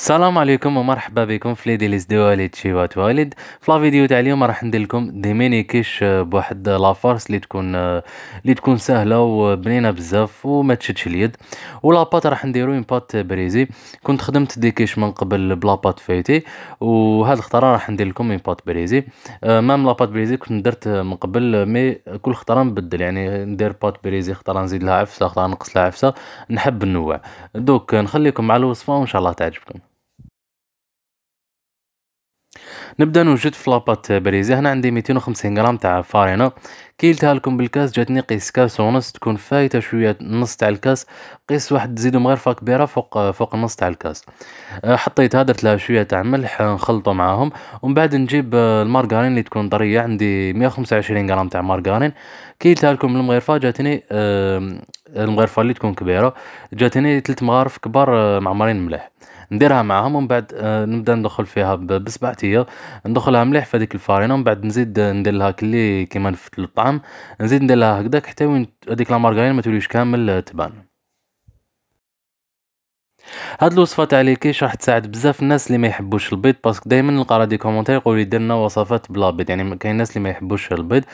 السلام عليكم ومرحبا بكم في ليديليز دوالد شيوات والد في لا فيديو تاع اليوم راح ندير لكم دي ميني كيش آه، بواحد لافارس اللي تكون آه، اللي تكون سهله وبنينه بزاف وما تشدش اليد ولا بات راح نديرو ان بات بريزي كنت خدمت دي كيش من قبل بلا بات فايتي وهاد الخطره راح ندير لكم ان بات بريزي مام لا بات بريزي كنت درت من قبل مي كل خطره نبدل يعني ندير بات بريزي خطره نزيد لها عفسه خطره نقص لها عفسه نحب النوع دوك نخليكم مع الوصفه وان شاء الله تعجبكم نبدا نوجد في لاباط بريزي هنا عندي 250 غرام تاع فارينه كيلتها لكم بالكاس جاتني قيس كاس ونص تكون فايته شويه نص تاع الكاس قيس واحد تزيدو مغرفه كبيره فوق فوق النص تاع الكاس أه، حطيتها هدرت لها شويه تاع ملح نخلطو معاهم ومن بعد نجيب أه، المارغرين اللي تكون طريه عندي 125 غرام تاع مارغرين كيلتها لكم المغرفه جاتني أه، المغرفه اللي تكون كبيره جاتني ثلاث مغارف كبار معمرين ملح نديرها معاهم ومن بعد آه، نبدا ندخل فيها بسبعتية ندخلها مليح في هذيك الفارينه ومن بعد نزيد ندير لها كلي كيما نفت الطعم نزيد ندير لها هكذاك حتى وين هذيك لا مارغرين ما توليش كامل تبان هاد الوصفه تاع لي كيش راح تساعد بزاف الناس اللي ما يحبوش البيض باسكو دائما نلقى راه دي كومونتير يقول لي درنا وصفات بلا بيض يعني كاين ناس اللي ما يحبوش البيض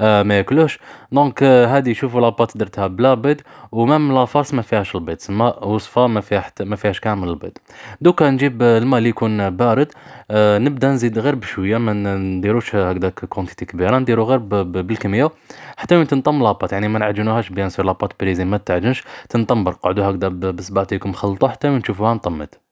آه ما ياكلوش دونك آه هادي شوفوا لاباط درتها بلا بيض ومام لافاس ما فيهاش البيض ما وصفه ما فيها حتى ما فيهاش كامل البيض دوكا نجيب الماء اللي يكون بارد آه، نبدا نزيد غير بشويه ما نديروش هكذاك كونتيتي كبيره نديرو غير بالكميه حتى وين تنطم لاباط يعني ما نعجنوهاش بيان سور لاباط بريزي ما تعجنش تنطم برقعدو هكذا بصباعتيكم خلطو حتى وين تشوفوها نطمت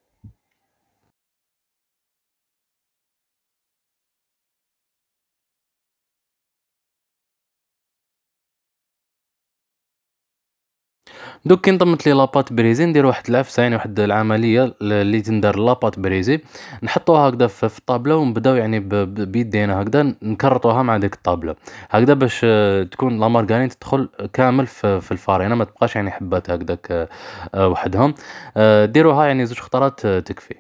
دوك كي نضمت لي لاباط بريزي ندير واحد العفسه يعني واحد العمليه اللي تندار لاباط بريزي نحطوها هكذا في الطابله ونبداو يعني بيدينا هكذا نكرطوها مع ديك الطابله هكذا باش آه، تكون لا تدخل كامل في الفرينه ما تبقاش يعني حبات هكذاك آه، آه، وحدهم ديروها يعني زوج خطرات تكفي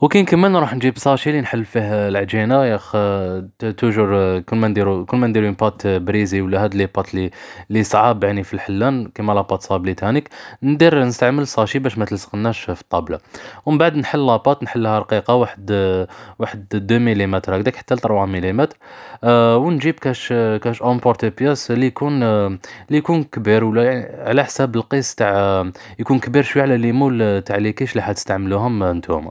وكاين كمان نروح نجيب ساشي اللي نحل فيه العجينه يا اخ توجور آه، كل ما نديرو كل ما نديرو اون بات بريزي ولا هاد لي بات لي لي صعاب يعني في الحلان كيما لا بات صابلي تانيك ندير نستعمل ساشي باش ما تلصقناش في الطابله ومن بعد نحل لاباط نحلها رقيقه واحد آه، واحد 2 ملم هكداك حتى ل 3 ملم أه ونجيب كاش آه، كاش بورتي بياس اللي يكون اللي يكون كبير ولا يعني على حساب القيس تاع يكون كبير شويه على لي مول تاع لي كيش اللي حتستعملوهم نتوما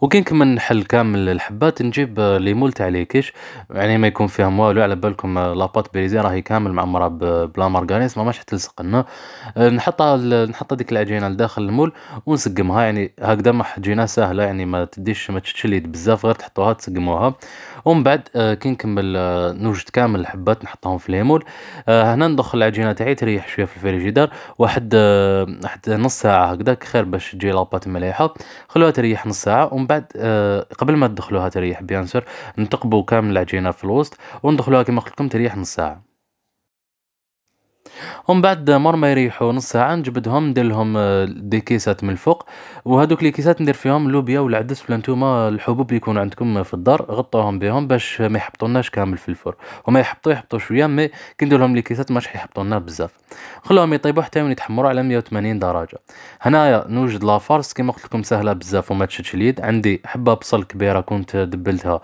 وكي نكمل نحل كامل الحبات نجيب ليمول تاع ليكيش يعني ما يكون فيهم والو على بالكم لاباط بريزي راهي كامل معمره بلا مارغريس ما ماش حتلصق لنا آه، نحطها نحط هذيك العجينه لداخل المول ونسقمها يعني هكذا ما حجينا سهله يعني ما تديش ما اليد بزاف غير تحطوها تسقموها ومن بعد آه، كي نكمل آه، نوجد كامل الحبات نحطهم في ليمول هنا ندخل العجينه تاعي تريح شويه في الفريجيدار واحد واحد نص ساعه هكذاك خير باش تجي لاباط مليحه خلوها تريح نص ساعه ومن بعد آه قبل ما تدخلوها تريح بيان سور كامل العجينه في الوسط وندخلوها كما قلت لكم تريح نص ساعه هم بعد مر ما يريحوا نص ساعه نجبدهم ندير لهم آه، دي كيسات من الفوق وهذوك لي كيسات ندير فيهم اللوبيا والعدس ولا نتوما الحبوب اللي يكون عندكم في الدار غطوهم بهم باش ما يحبطوناش كامل في الفرن هما يحبطوا يحبطوا شويه مي كي ندير لهم لي كيسات ماش يحبطونا بزاف خلوهم يطيبوا حتى يتحمروا على 180 درجه هنايا نوجد لافارس كيما قلت لكم سهله بزاف وما تشدش اليد عندي حبه بصل كبيره كنت دبلتها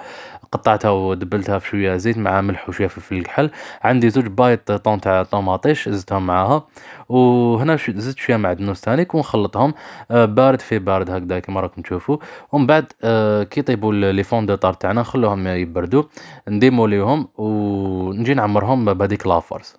قطعتها ودبلتها في شويه زيت مع ملح وشويه فلفل الكحل عندي زوج بايط طون تاع طوماطيش الدبش زدتهم معاها وهنا زدت شويه معدنوس ثاني ونخلطهم آه، بارد في بارد هكذا كما راكم تشوفوا ومن بعد آه، كي يطيبوا لي فون دو تاعنا نخلوهم يبردوا ليهم ونجي نعمرهم بهذيك لافارس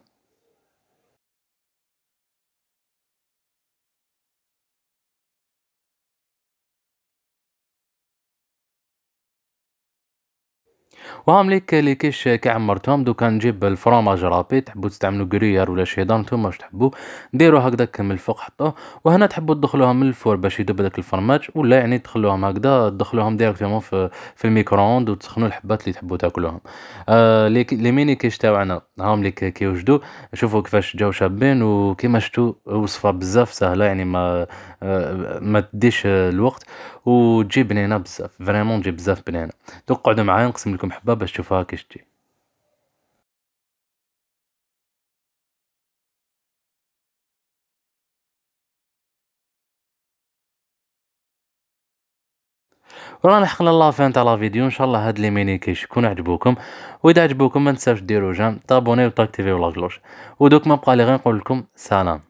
وهم ليك لي كيش كي عمرتهم دوكا نجيب الفرماج رابي تحبوا تستعملوا كريار ولا شيدان نتوما واش تحبوا ديروا هكذاك من الفوق حطوه وهنا تحبوا تدخلوها من الفور باش يدوب داك الفرماج ولا يعني تخلوهم هكذا تدخلوهم ديريكتومون في, في الميكرووند وتسخنوا الحبات اللي تحبوا تاكلوهم آه لي ميني كيش تاعنا هاهم ليك كيوجدوا شوفوا كيفاش جاو شابين وكيما شفتوا وصفه بزاف سهله يعني ما آه، ما تديش الوقت وتجيب بنينه بزاف فريمون تجيب بزاف بنينه دوك معايا نقسم لكم باش تشوفها شتي ورانا حقنا لا فان تاع لا فيديو ان شاء الله هاد لي ميني كيش يكون عجبوكم واذا عجبوكم ما تنساوش ديروا جام تابوني وتاكتيفيو لا كلوش ودوك ما بقى لي غير نقول لكم سلام